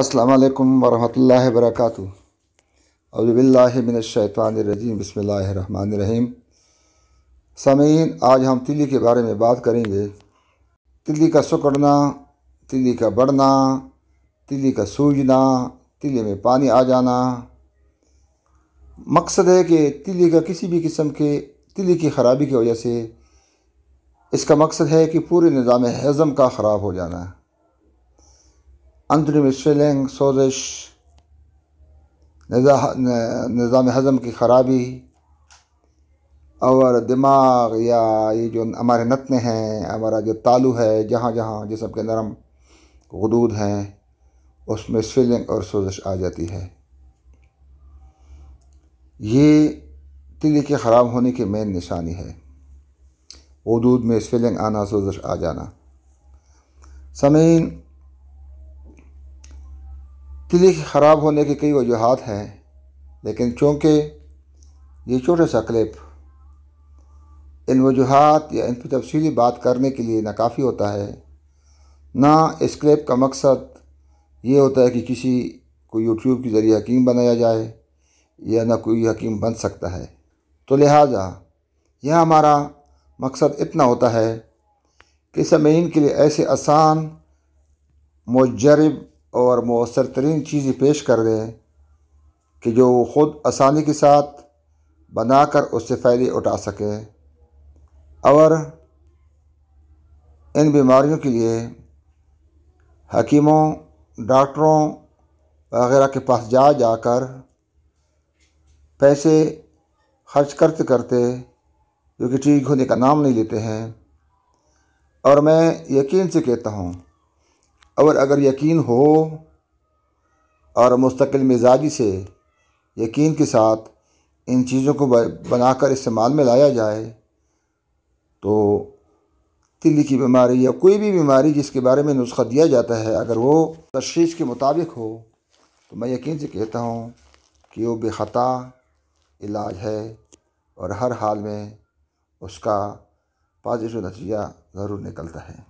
असलकम वरहल वर्क अबिल्लाशैतरजीम बसमीम सामीन आज हम तिली के बारे में बात करेंगे तिली का सुकड़ना तिली का बढ़ना तिली का सूजना तिली में पानी आ जाना मकसद है कि तिली का किसी भी किस्म के तिली की ख़राबी की वजह से इसका मकसद है कि पूरे निज़ाम हज़म का ख़राब हो जाना है अंतरिम स्वेलिंग सोजिश निज़ाम हज़म की ख़राबी और दिमाग या ये जो हमारे नतने हैं हमारा जो तालू है जहाँ जहाँ जिसम के नरम गदूद हैं उसमें स्वेलिंग और सोजिश आ जाती है ये तिली के ख़राब होने की मेन निशानी है वदूद में स्वेलिंग आना सोजिश आ जाना समीन किले के ख़राब होने के कई वजूहत हैं लेकिन चूँकि ये छोटा सा क्लिप इन वजूहत या इन पर तफसीली बात करने के लिए नाकाफ़ी होता है ना इस क्लिप का मकसद ये होता है कि किसी को यूट्यूब के ज़रिए हकीम बनाया जाए या ना कोई हकीम बन सकता है तो लिहाजा यह हमारा मकसद इतना होता है कि समीन के लिए ऐसे आसान मजरब और मौसर तरीन चीज़ें पेश कर दें कि जो ख़ुद आसानी के साथ बना कर उससे फ़ायदे उठा सकें और इन बीमारियों के लिए हकीमों डॉक्टरों वगैरह के पास जा जाकर पैसे खर्च करते करते जो कि ठीक होने का नाम नहीं लेते हैं और मैं यकीन से कहता हूँ और अगर यकीन हो और मुस्तकिल मिजाजी से यकीन के साथ इन चीज़ों को बनाकर इस्तेमाल में लाया जाए तो तिल्ली की बीमारी या कोई भी बीमारी जिसके बारे में नुस्खा दिया जाता है अगर वो तशीश के मुताबिक हो तो मैं यकीन से कहता हूँ कि वो बेखता इलाज है और हर हाल में उसका पॉजिटिव नतीजा ज़रूर निकलता है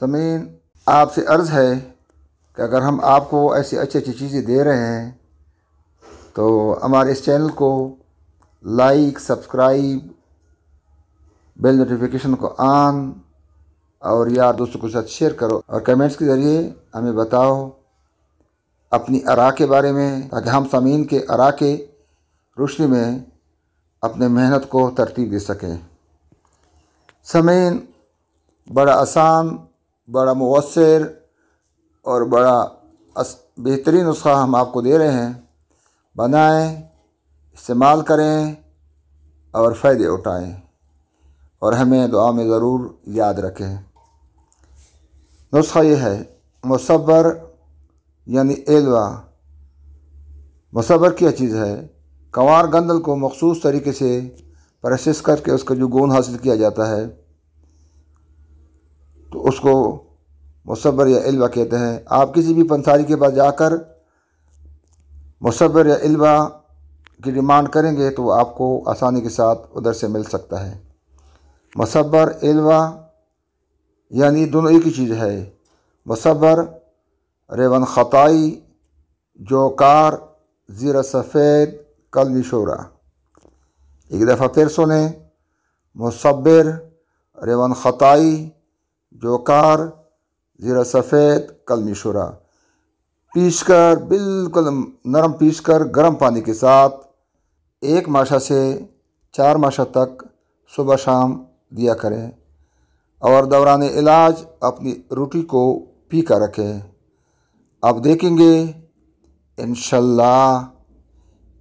समीन तो आपसे अर्ज़ है कि अगर हम आपको ऐसी अच्छी अच्छी चीज़ें दे रहे हैं तो हमारे इस चैनल को लाइक सब्सक्राइब बेल नोटिफिकेशन को ऑन और यार दोस्तों के साथ शेयर करो और कमेंट्स के ज़रिए हमें बताओ अपनी अरा के बारे में ताकि हम समीन के अरा के रोशनी में अपने मेहनत को तरतीब दे सकें समीन बड़ा आसान बड़ा मवसर और बड़ा अस, बेहतरीन नुस्खा हम आपको दे रहे हैं बनाएं इस्तेमाल करें और फ़ायदे उठाएं और हमें दुआ में ज़रूर याद रखें नुस्खा ये है मसबर यानी एलवा मसबर क्या चीज़ है कंवार गंदल को मखसूस तरीके से प्रोसेस करके उसका जो गोंद हासिल किया जाता है तो उसको मुसबर या इल्वा कहते हैं आप किसी भी पंसारी के पास जाकर मुसबर या इल्वा की डिमांड करेंगे तो आपको आसानी के साथ उधर से मिल सकता है मुसबर इल्वा यानी दोनों एक ही चीज़ है मुसबर रेवन ख़ताई जोकार ज़ीरा सफ़ेद कल शोरा एक दफ़ा फिर सुने मुसबर रेवन ख़ताई जोकार ज़ीरा सफ़ेद कलमी शुरा पीस कर बिल्कुल नरम पीस कर गर्म पानी के साथ एक माशा से चार माशा तक सुबह शाम दिया करें और दौरान इलाज अपनी रोटी को पी कर रखें आप देखेंगे इन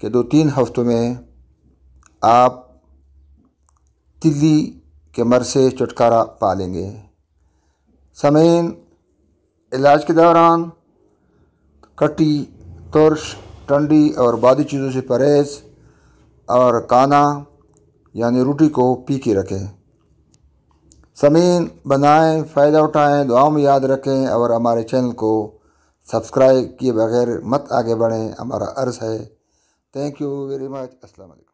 के दो तीन हफ्तों में आप तिल्ली के मर से छुटकारा पा लेंगे समीन इलाज के दौरान कटी तुरश टंडी और बादी चीज़ों से परहेज़ और काना यानी रोटी को पी के रखें समीन बनाएं फ़ायदा उठाएं दुआओं में याद रखें और हमारे चैनल को सब्सक्राइब किए बगैर मत आगे बढ़ें हमारा अर्ज़ है थैंक यू वेरी मच अस्सलाम वालेकुम